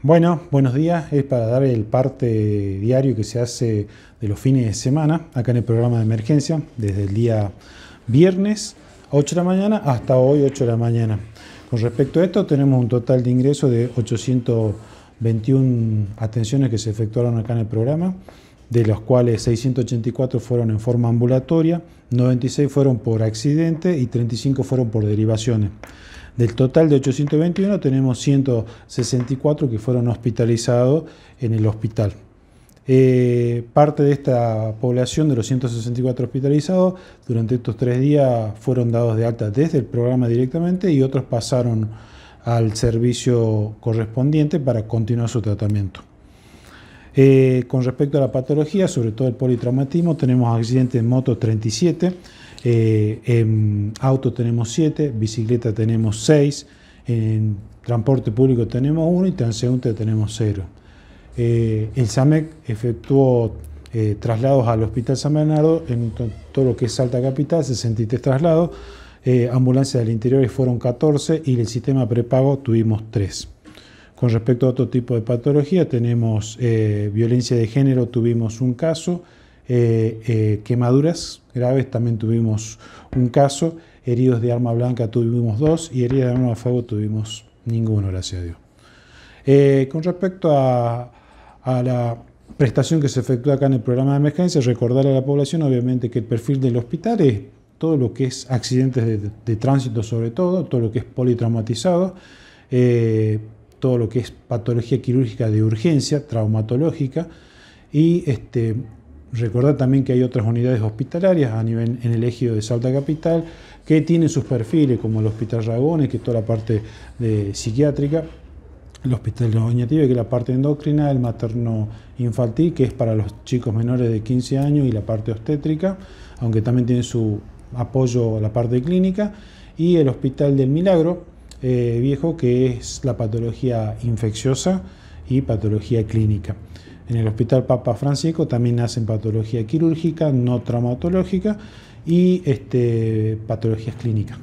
Bueno, buenos días. Es para dar el parte diario que se hace de los fines de semana, acá en el programa de emergencia, desde el día viernes a 8 de la mañana hasta hoy 8 de la mañana. Con respecto a esto, tenemos un total de ingresos de 821 atenciones que se efectuaron acá en el programa, de los cuales 684 fueron en forma ambulatoria, 96 fueron por accidente y 35 fueron por derivaciones. Del total de 821 tenemos 164 que fueron hospitalizados en el hospital. Eh, parte de esta población de los 164 hospitalizados durante estos tres días fueron dados de alta desde el programa directamente y otros pasaron al servicio correspondiente para continuar su tratamiento. Eh, con respecto a la patología, sobre todo el politraumatismo, tenemos accidentes en moto 37, eh, en auto tenemos 7, bicicleta tenemos 6, en transporte público tenemos 1 y transeúnte tenemos 0. Eh, el SAMEC efectuó traslados al Hospital San Bernardo en todo lo que es Salta Capital, 63 traslados, ambulancias del interior fueron 14 y el sistema prepago tuvimos 3. Con respecto a otro tipo de patología, tenemos eh, violencia de género, tuvimos un caso, eh, eh, quemaduras graves, también tuvimos un caso, heridos de arma blanca tuvimos dos y heridas de arma de fuego tuvimos ninguno, gracias a Dios. con respecto a, la prestación que se efectúa acá en el programa de emergencia, recordar a la población obviamente que el perfil del hospital es todo lo que es accidentes de, tránsito sobre todo, todo lo que es politraumatizado, todo lo que es patología quirúrgica de urgencia, traumatológica, y este, recordar también que hay otras unidades hospitalarias a nivel en el ejido de Salta Capital que tienen sus perfiles, como el Hospital Ragones, que es toda la parte de psiquiátrica, el Hospital Doñativa, que es la parte endocrina, el materno infantil, que es para los chicos menores de 15 años, y la parte obstétrica, aunque también tiene su apoyo a la parte clínica, y el Hospital del Milagro, eh, viejo, que es la patología infecciosa y patología clínica. En el Hospital Papa Francisco también hacen patología quirúrgica, no traumatológica y este, patologías clínicas.